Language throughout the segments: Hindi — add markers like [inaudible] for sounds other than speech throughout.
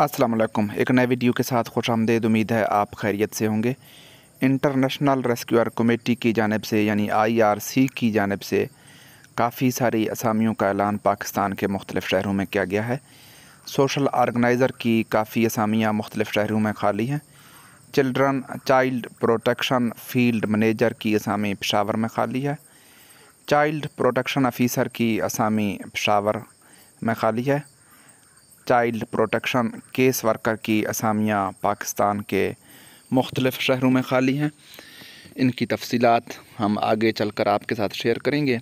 असलम एक नए वीडियो के साथ खुश आमदेद उम्मीद है आप खैरियत से होंगे इंटरनेशनल रेस्क्यूअर कमेटी की जानब से यानी आईआरसी की जानब से काफ़ी सारी असामियों का ऐलान पाकिस्तान के मुख्तलिफ़ शहरों में किया गया है सोशल आर्गनाइज़र की काफ़ी असामियाँ मुख्तलिफ़ शहरों में खाली हैं children child protection field manager की असामी पेशावर में खाली है चाइल्ड प्रोटेक्शन ऑफिसर की असामी पेशावर में खाली है चाइल्ड प्रोटेक्शन केस वर्कर की असामियाँ पाकिस्तान के मुख्तलिफ़ शहरों में खाली हैं इनकी तफसीत हम आगे चल कर आपके साथ शेयर करेंगे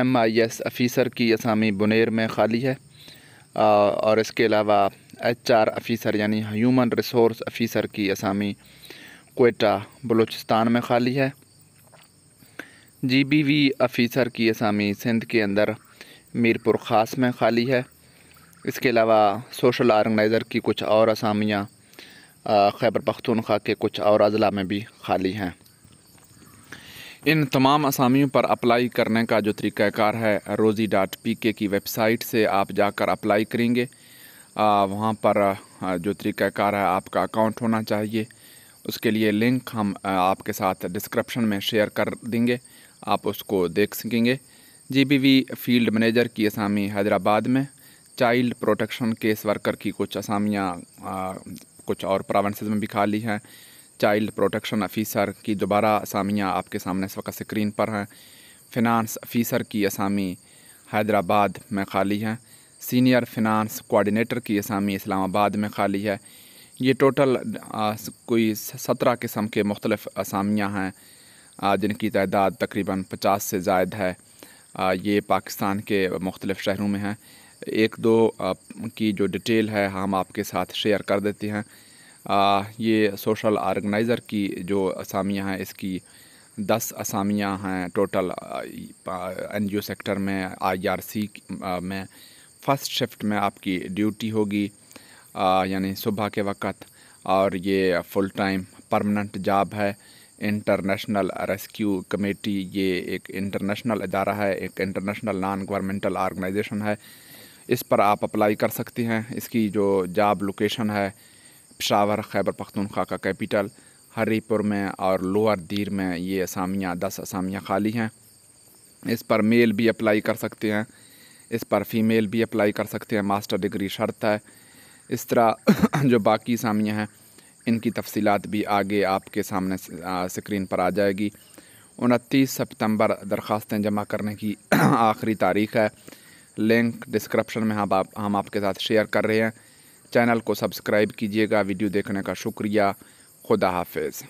एम आई एस अफ़ीसर की असामी बुनेर में खाली है और इसके अलावा एच आर अफ़ीसर यानी ह्यूमन रिसोर्स अफ़ीसर की असामी कोटा बलूचिस्तान में खाली है जी बी वी अफ़ीसर की असामी सिंध के अंदर मीरपुर ख़ास में खाली है इसके अलावा सोशल आर्गनाइज़र की कुछ और असामियाँ खैबर पख्तूनख्वा के कुछ और अजला में भी खाली हैं इन तमाम असामियों पर अप्लाई करने का जो तरीक़ाकार है रोज़ी डॉट पी के की वेबसाइट से आप जाकर अप्लाई करेंगे वहाँ पर जो तरीक़ाकार है आपका अकाउंट होना चाहिए उसके लिए लिंक हम आपके साथ डिस्क्रिप्शन में शेयर कर देंगे आप उसको देख सकेंगे G B V field manager की असामी हैदराबाद में चाइल्ड प्रोटेक्शन केस वर्कर की कुछ असामियाँ कुछ और प्रोवेंसेस में भी खाली हैं चाइल्ड प्रोटेक्शन अफ़ीसर की दोबारा असामियाँ आपके सामने इस वक्त स्क्रीन पर हैं फिनांस अफ़ीसर की असामी हैदराबाद में खाली हैं सीनियर फिनांस कोऑर्डिनेटर की असामी इस्लामाबाद में खाली है ये टोटल आ, कोई सत्रह किस्म के मुख्तलफ़ असामियाँ हैं जिनकी तादाद तकरीबन पचास से जायद है आ, ये पाकिस्तान के मुख्तलिफ़ शहरों में हैं एक दो की जो डिटेल है हम आपके साथ शेयर कर देते हैं आ, ये सोशल आर्गनाइज़र की जो असामियाँ हैं इसकी दस असामियाँ हैं टोटल एनजीओ सेक्टर में आईआरसी में फ़र्स्ट शिफ्ट में आपकी ड्यूटी होगी यानी सुबह के वक़्त और ये फुल टाइम परमानेंट जॉब है इंटरनेशनल रेस्क्यू कमेटी ये एक इंटरनेशनल अदारा है एक इंटरनेशनल नॉन गवर्नमेंटल आर्गनाइजेशन है इस पर आप अप्लाई कर सकते हैं इसकी जो जॉब लोकेशन है पशावर खैबर पख्तूनख्वा का कैपिटल हरीपुर में और लोअर दीर में ये असामियाँ दस असामियाँ खाली हैं इस पर मेल भी अप्लाई कर सकते हैं इस पर फीमेल भी अप्लाई कर सकते हैं मास्टर डिग्री शर्त है इस तरह [coughs] जो बाकी असामियाँ हैं इनकी तफसीत भी आगे आपके सामने स्क्रीन पर आ जाएगी उनतीस सितंबर दरख्वास्तें जमा करने की [coughs] आखिरी तारीख़ है लिंक डिस्क्रिप्शन में हम आप हम आपके साथ शेयर कर रहे हैं चैनल को सब्सक्राइब कीजिएगा वीडियो देखने का शुक्रिया खुदा हाफिज़